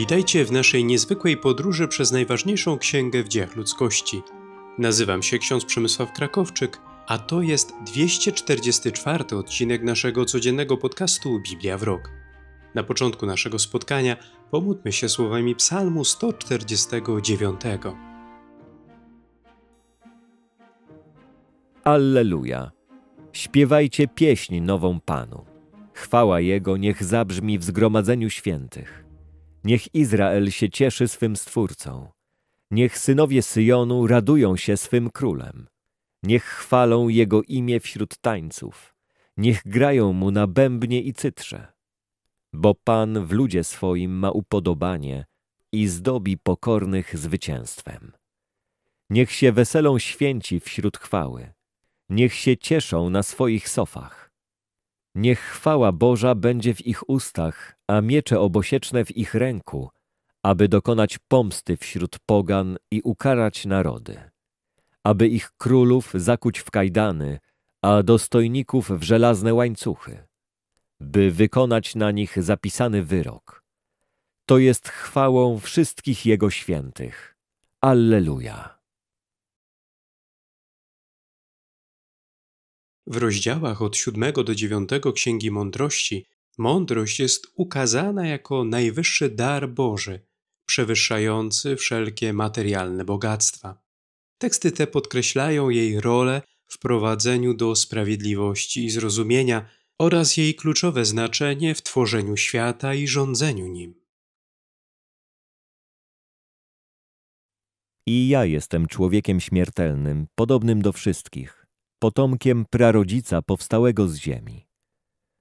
Witajcie w naszej niezwykłej podróży przez najważniejszą księgę w dziejach ludzkości. Nazywam się ksiądz Przemysław Krakowczyk, a to jest 244 odcinek naszego codziennego podcastu Biblia w Rok. Na początku naszego spotkania pomódlmy się słowami Psalmu 149. Alleluja! Śpiewajcie pieśń nową Panu. Chwała Jego niech zabrzmi w zgromadzeniu świętych. Niech Izrael się cieszy swym Stwórcą. Niech synowie Syjonu radują się swym królem. Niech chwalą jego imię wśród tańców. Niech grają mu na bębnie i cytrze. Bo Pan w ludzie swoim ma upodobanie i zdobi pokornych zwycięstwem. Niech się weselą święci wśród chwały. Niech się cieszą na swoich sofach. Niech chwała Boża będzie w ich ustach, a miecze obosieczne w ich ręku, aby dokonać pomsty wśród pogan i ukarać narody. Aby ich królów zakuć w kajdany, a dostojników w żelazne łańcuchy, by wykonać na nich zapisany wyrok. To jest chwałą wszystkich Jego świętych. Alleluja! W rozdziałach od 7 do 9 Księgi Mądrości mądrość jest ukazana jako najwyższy dar Boży, przewyższający wszelkie materialne bogactwa. Teksty te podkreślają jej rolę w prowadzeniu do sprawiedliwości i zrozumienia oraz jej kluczowe znaczenie w tworzeniu świata i rządzeniu nim. I ja jestem człowiekiem śmiertelnym, podobnym do wszystkich potomkiem prarodzica powstałego z ziemi.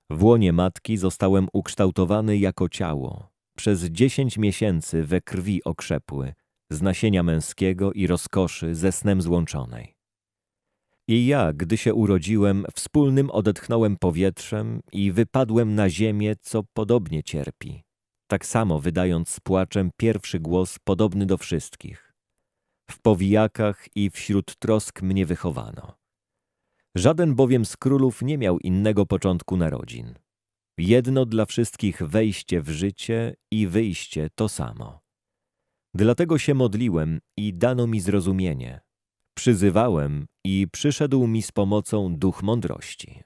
W łonie matki zostałem ukształtowany jako ciało, przez dziesięć miesięcy we krwi okrzepły, z nasienia męskiego i rozkoszy ze snem złączonej. I ja, gdy się urodziłem, wspólnym odetchnąłem powietrzem i wypadłem na ziemię, co podobnie cierpi, tak samo wydając z płaczem pierwszy głos podobny do wszystkich. W powijakach i wśród trosk mnie wychowano. Żaden bowiem z królów nie miał innego początku narodzin. Jedno dla wszystkich wejście w życie i wyjście to samo. Dlatego się modliłem i dano mi zrozumienie. Przyzywałem i przyszedł mi z pomocą duch mądrości.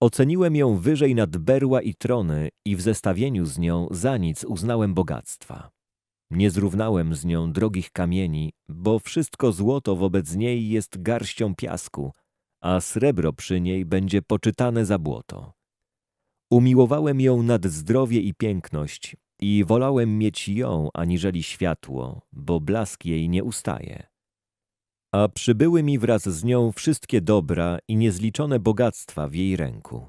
Oceniłem ją wyżej nad berła i trony i w zestawieniu z nią za nic uznałem bogactwa. Nie zrównałem z nią drogich kamieni, bo wszystko złoto wobec niej jest garścią piasku, a srebro przy niej będzie poczytane za błoto. Umiłowałem ją nad zdrowie i piękność i wolałem mieć ją aniżeli światło, bo blask jej nie ustaje. A przybyły mi wraz z nią wszystkie dobra i niezliczone bogactwa w jej ręku.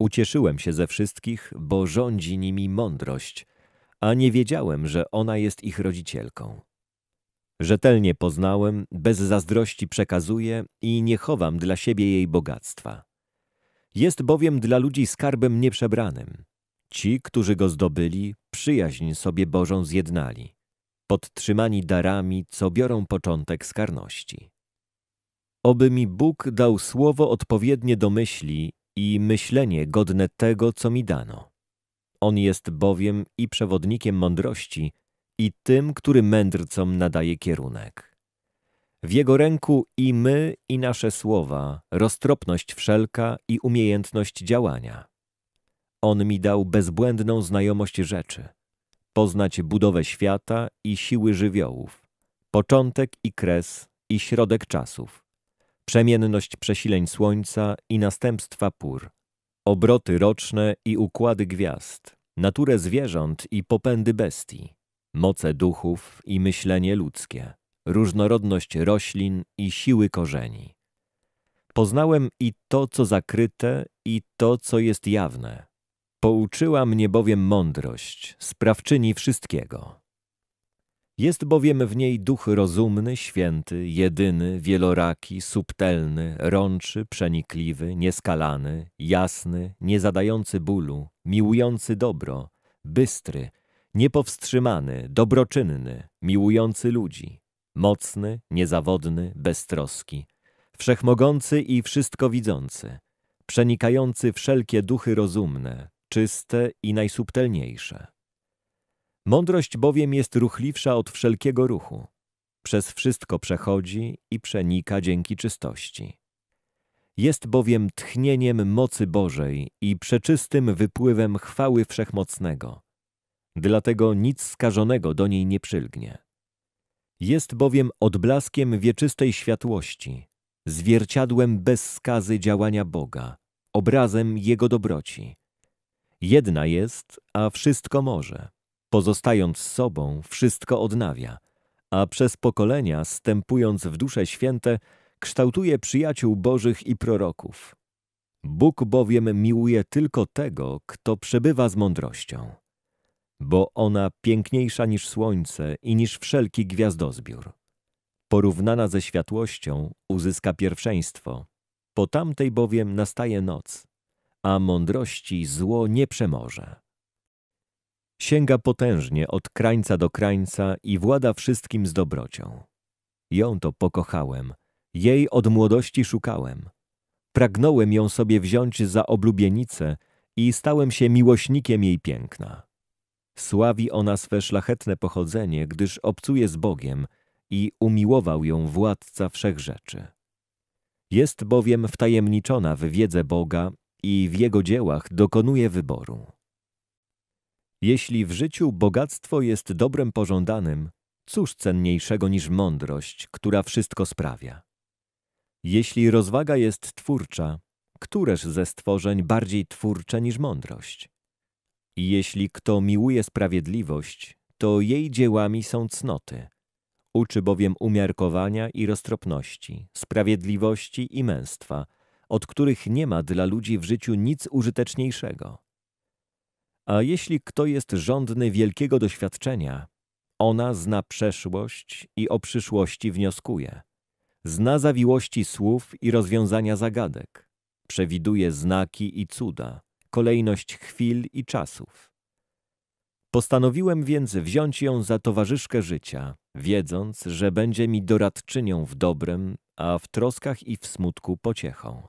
Ucieszyłem się ze wszystkich, bo rządzi nimi mądrość, a nie wiedziałem, że ona jest ich rodzicielką. Rzetelnie poznałem, bez zazdrości przekazuję i nie chowam dla siebie jej bogactwa. Jest bowiem dla ludzi skarbem nieprzebranym. Ci, którzy go zdobyli, przyjaźń sobie Bożą zjednali, podtrzymani darami, co biorą początek z karności. Oby mi Bóg dał słowo odpowiednie do myśli i myślenie godne tego, co mi dano. On jest bowiem i przewodnikiem mądrości, i tym, który mędrcom nadaje kierunek. W Jego ręku i my, i nasze słowa, roztropność wszelka i umiejętność działania. On mi dał bezbłędną znajomość rzeczy, poznać budowę świata i siły żywiołów, początek i kres i środek czasów, przemienność przesileń słońca i następstwa pór, obroty roczne i układy gwiazd, naturę zwierząt i popędy bestii moce duchów i myślenie ludzkie, różnorodność roślin i siły korzeni. Poznałem i to, co zakryte, i to, co jest jawne. Pouczyła mnie bowiem mądrość, sprawczyni wszystkiego. Jest bowiem w niej duch rozumny, święty, jedyny, wieloraki, subtelny, rączy, przenikliwy, nieskalany, jasny, niezadający bólu, miłujący dobro, bystry, niepowstrzymany, dobroczynny, miłujący ludzi, mocny, niezawodny, beztroski, wszechmogący i wszystkowidzący, przenikający wszelkie duchy rozumne, czyste i najsubtelniejsze. Mądrość bowiem jest ruchliwsza od wszelkiego ruchu. Przez wszystko przechodzi i przenika dzięki czystości. Jest bowiem tchnieniem mocy Bożej i przeczystym wypływem chwały Wszechmocnego dlatego nic skażonego do niej nie przylgnie. Jest bowiem odblaskiem wieczystej światłości, zwierciadłem bez skazy działania Boga, obrazem Jego dobroci. Jedna jest, a wszystko może. Pozostając sobą, wszystko odnawia, a przez pokolenia, stępując w dusze święte, kształtuje przyjaciół Bożych i proroków. Bóg bowiem miłuje tylko tego, kto przebywa z mądrością bo ona piękniejsza niż słońce i niż wszelki gwiazdozbiór. Porównana ze światłością uzyska pierwszeństwo, po tamtej bowiem nastaje noc, a mądrości zło nie przemoże. Sięga potężnie od krańca do krańca i włada wszystkim z dobrocią. Ją to pokochałem, jej od młodości szukałem. Pragnąłem ją sobie wziąć za oblubienicę i stałem się miłośnikiem jej piękna. Sławi ona swe szlachetne pochodzenie, gdyż obcuje z Bogiem i umiłował ją władca wszechrzeczy. Jest bowiem wtajemniczona w wiedzę Boga i w Jego dziełach dokonuje wyboru. Jeśli w życiu bogactwo jest dobrem pożądanym, cóż cenniejszego niż mądrość, która wszystko sprawia? Jeśli rozwaga jest twórcza, któreż ze stworzeń bardziej twórcze niż mądrość? Jeśli kto miłuje sprawiedliwość, to jej dziełami są cnoty. Uczy bowiem umiarkowania i roztropności, sprawiedliwości i męstwa, od których nie ma dla ludzi w życiu nic użyteczniejszego. A jeśli kto jest żądny wielkiego doświadczenia, ona zna przeszłość i o przyszłości wnioskuje. Zna zawiłości słów i rozwiązania zagadek. Przewiduje znaki i cuda kolejność chwil i czasów. Postanowiłem więc wziąć ją za towarzyszkę życia, wiedząc, że będzie mi doradczynią w dobrem, a w troskach i w smutku pociechą.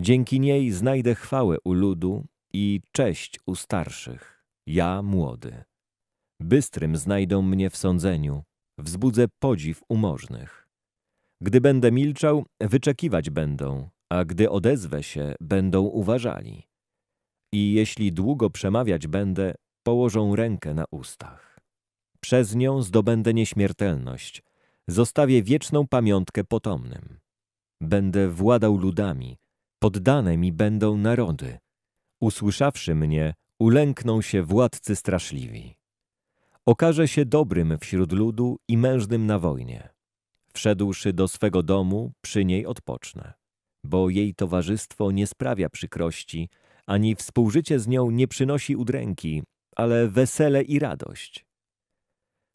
Dzięki niej znajdę chwałę u ludu i cześć u starszych, ja młody. Bystrym znajdą mnie w sądzeniu, wzbudzę podziw umożnych. Gdy będę milczał, wyczekiwać będą, a gdy odezwę się, będą uważali i jeśli długo przemawiać będę, położą rękę na ustach. Przez nią zdobędę nieśmiertelność, zostawię wieczną pamiątkę potomnym. Będę władał ludami, poddane mi będą narody. Usłyszawszy mnie, ulękną się władcy straszliwi. Okaże się dobrym wśród ludu i mężnym na wojnie. Wszedłszy do swego domu, przy niej odpocznę, bo jej towarzystwo nie sprawia przykrości, ani współżycie z nią nie przynosi udręki, ale wesele i radość.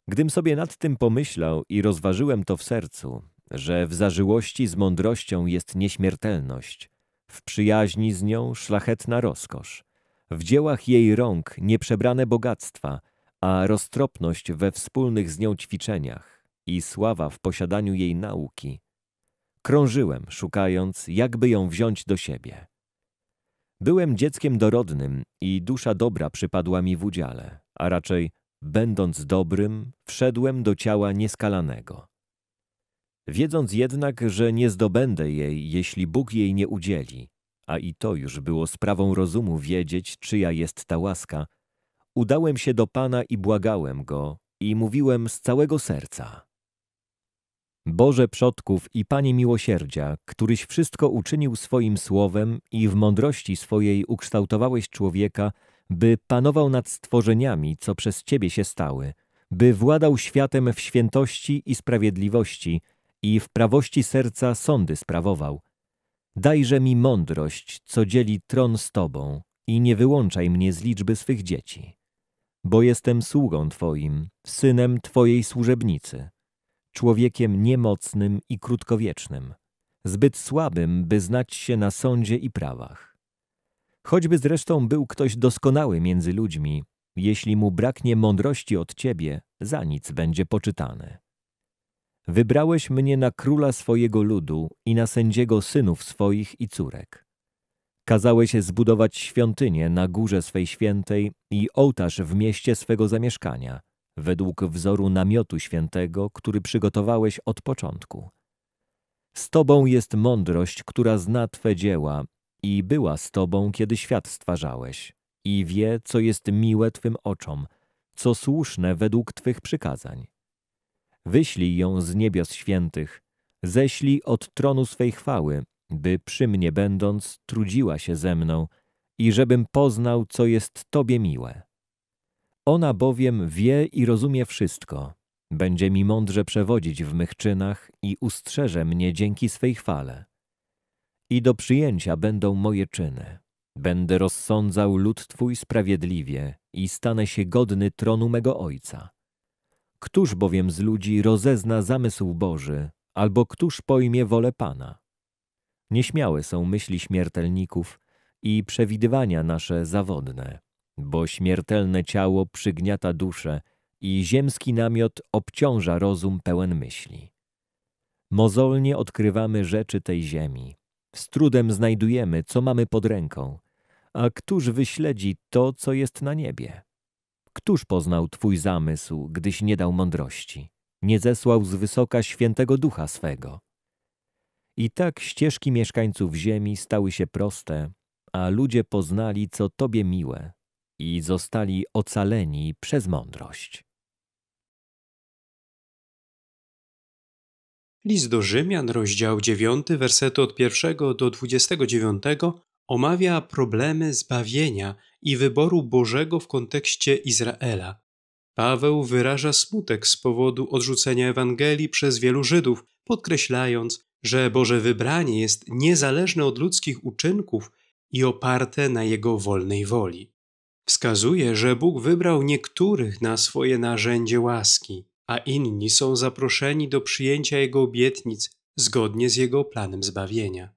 Gdym sobie nad tym pomyślał i rozważyłem to w sercu, że w zażyłości z mądrością jest nieśmiertelność, w przyjaźni z nią szlachetna rozkosz, w dziełach jej rąk nieprzebrane bogactwa, a roztropność we wspólnych z nią ćwiczeniach i sława w posiadaniu jej nauki. Krążyłem, szukając, jakby ją wziąć do siebie. Byłem dzieckiem dorodnym i dusza dobra przypadła mi w udziale, a raczej, będąc dobrym, wszedłem do ciała nieskalanego. Wiedząc jednak, że nie zdobędę jej, jeśli Bóg jej nie udzieli, a i to już było sprawą rozumu wiedzieć, czyja jest ta łaska, udałem się do Pana i błagałem Go i mówiłem z całego serca. Boże przodków i Panie miłosierdzia, któryś wszystko uczynił swoim słowem i w mądrości swojej ukształtowałeś człowieka, by panował nad stworzeniami, co przez Ciebie się stały, by władał światem w świętości i sprawiedliwości i w prawości serca sądy sprawował. Dajże mi mądrość, co dzieli tron z Tobą i nie wyłączaj mnie z liczby swych dzieci. Bo jestem sługą Twoim, synem Twojej służebnicy człowiekiem niemocnym i krótkowiecznym, zbyt słabym, by znać się na sądzie i prawach. Choćby zresztą był ktoś doskonały między ludźmi, jeśli mu braknie mądrości od ciebie, za nic będzie poczytany. Wybrałeś mnie na króla swojego ludu i na sędziego synów swoich i córek. Kazałeś zbudować świątynię na górze swej świętej i ołtarz w mieście swego zamieszkania – według wzoru namiotu świętego, który przygotowałeś od początku. Z Tobą jest mądrość, która zna Twe dzieła i była z Tobą, kiedy świat stwarzałeś i wie, co jest miłe Twym oczom, co słuszne według Twych przykazań. Wyślij ją z niebios świętych, ześlij od tronu swej chwały, by przy mnie będąc trudziła się ze mną i żebym poznał, co jest Tobie miłe. Ona bowiem wie i rozumie wszystko. Będzie mi mądrze przewodzić w mych czynach i ustrzeże mnie dzięki swej chwale. I do przyjęcia będą moje czyny. Będę rozsądzał lud Twój sprawiedliwie i stanę się godny tronu mego Ojca. Któż bowiem z ludzi rozezna zamysł Boży, albo któż pojmie wolę Pana? Nieśmiałe są myśli śmiertelników i przewidywania nasze zawodne bo śmiertelne ciało przygniata duszę i ziemski namiot obciąża rozum pełen myśli. Mozolnie odkrywamy rzeczy tej ziemi. Z trudem znajdujemy, co mamy pod ręką. A któż wyśledzi to, co jest na niebie? Któż poznał Twój zamysł, gdyś nie dał mądrości? Nie zesłał z wysoka świętego ducha swego? I tak ścieżki mieszkańców ziemi stały się proste, a ludzie poznali, co Tobie miłe, i zostali ocaleni przez mądrość. List do Rzymian, rozdział 9, wersety od 1 do 29 omawia problemy zbawienia i wyboru Bożego w kontekście Izraela. Paweł wyraża smutek z powodu odrzucenia Ewangelii przez wielu Żydów, podkreślając, że Boże wybranie jest niezależne od ludzkich uczynków i oparte na Jego wolnej woli wskazuje, że Bóg wybrał niektórych na swoje narzędzie łaski, a inni są zaproszeni do przyjęcia Jego obietnic zgodnie z Jego planem zbawienia.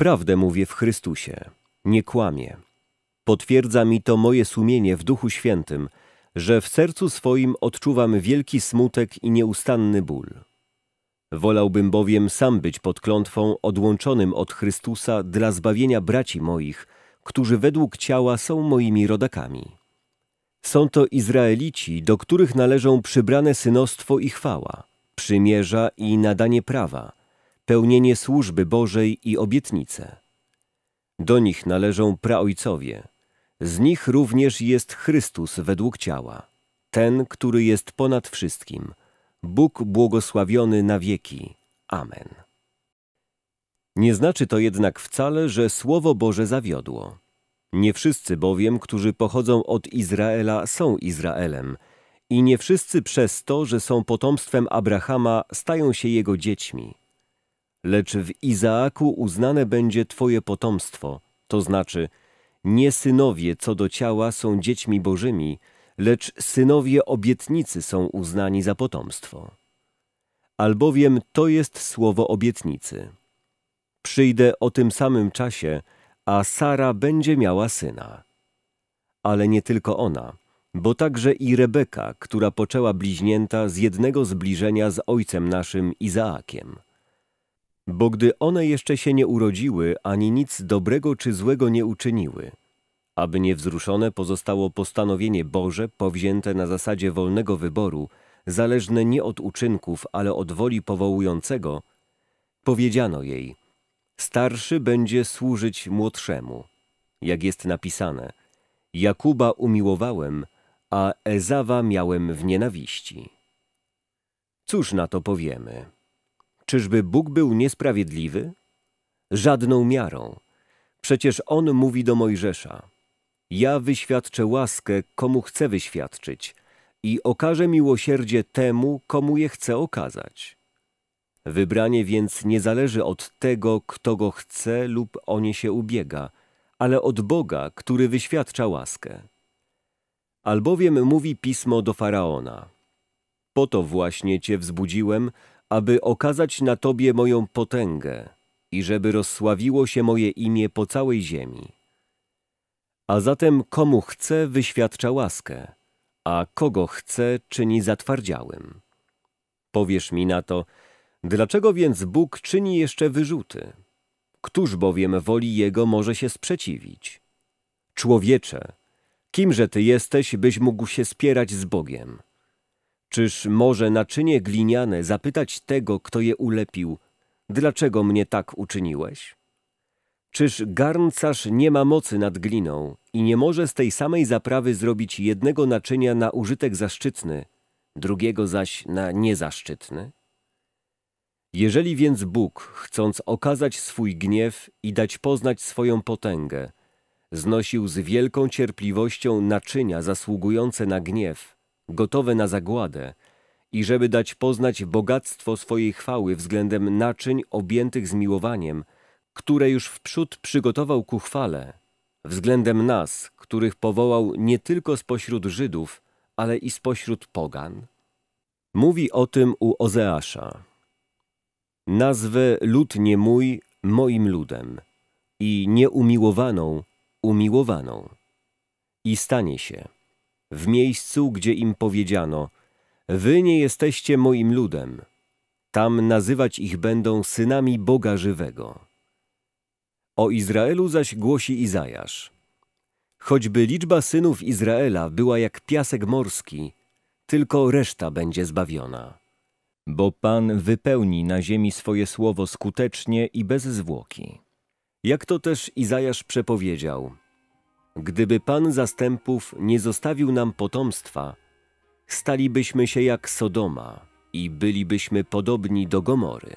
Prawdę mówię w Chrystusie, nie kłamię. Potwierdza mi to moje sumienie w Duchu Świętym, że w sercu swoim odczuwam wielki smutek i nieustanny ból. Wolałbym bowiem sam być pod klątwą odłączonym od Chrystusa dla zbawienia braci moich, którzy według ciała są moimi rodakami. Są to Izraelici, do których należą przybrane synostwo i chwała, przymierza i nadanie prawa, pełnienie służby Bożej i obietnice. Do nich należą praojcowie. Z nich również jest Chrystus według ciała, ten, który jest ponad wszystkim – Bóg błogosławiony na wieki. Amen. Nie znaczy to jednak wcale, że Słowo Boże zawiodło. Nie wszyscy bowiem, którzy pochodzą od Izraela, są Izraelem i nie wszyscy przez to, że są potomstwem Abrahama, stają się jego dziećmi. Lecz w Izaaku uznane będzie Twoje potomstwo, to znaczy nie synowie co do ciała są dziećmi bożymi, lecz synowie obietnicy są uznani za potomstwo. Albowiem to jest słowo obietnicy. Przyjdę o tym samym czasie, a Sara będzie miała syna. Ale nie tylko ona, bo także i Rebeka, która poczęła bliźnięta z jednego zbliżenia z ojcem naszym Izaakiem. Bo gdy one jeszcze się nie urodziły, ani nic dobrego czy złego nie uczyniły – aby niewzruszone pozostało postanowienie Boże powzięte na zasadzie wolnego wyboru, zależne nie od uczynków, ale od woli powołującego, powiedziano jej: Starszy będzie służyć młodszemu, jak jest napisane: Jakuba umiłowałem, a Ezawa miałem w nienawiści. Cóż na to powiemy? Czyżby Bóg był niesprawiedliwy? Żadną miarą. Przecież on mówi do Mojżesza: ja wyświadczę łaskę, komu chcę wyświadczyć i okażę miłosierdzie temu, komu je chcę okazać. Wybranie więc nie zależy od tego, kto go chce lub o nie się ubiega, ale od Boga, który wyświadcza łaskę. Albowiem mówi pismo do Faraona. Po to właśnie Cię wzbudziłem, aby okazać na Tobie moją potęgę i żeby rozsławiło się moje imię po całej ziemi. A zatem komu chce, wyświadcza łaskę, a kogo chce, czyni zatwardziałym. Powiesz mi na to, dlaczego więc Bóg czyni jeszcze wyrzuty? Któż bowiem woli Jego może się sprzeciwić? Człowiecze, kimże Ty jesteś, byś mógł się spierać z Bogiem? Czyż może naczynie gliniane zapytać tego, kto je ulepił, dlaczego mnie tak uczyniłeś? Czyż garncarz nie ma mocy nad gliną i nie może z tej samej zaprawy zrobić jednego naczynia na użytek zaszczytny, drugiego zaś na niezaszczytny? Jeżeli więc Bóg, chcąc okazać swój gniew i dać poznać swoją potęgę, znosił z wielką cierpliwością naczynia zasługujące na gniew, gotowe na zagładę, i żeby dać poznać bogactwo swojej chwały względem naczyń objętych zmiłowaniem – które już wprzód przygotował ku chwale, względem nas, których powołał nie tylko spośród Żydów, ale i spośród pogan? Mówi o tym u Ozeasza. Nazwę lud nie mój moim ludem i nieumiłowaną umiłowaną. I stanie się, w miejscu, gdzie im powiedziano, wy nie jesteście moim ludem, tam nazywać ich będą synami Boga żywego. O Izraelu zaś głosi Izajasz. Choćby liczba synów Izraela była jak piasek morski, tylko reszta będzie zbawiona. Bo Pan wypełni na ziemi swoje słowo skutecznie i bez zwłoki. Jak to też Izajasz przepowiedział. Gdyby Pan zastępów nie zostawił nam potomstwa, stalibyśmy się jak Sodoma i bylibyśmy podobni do Gomory.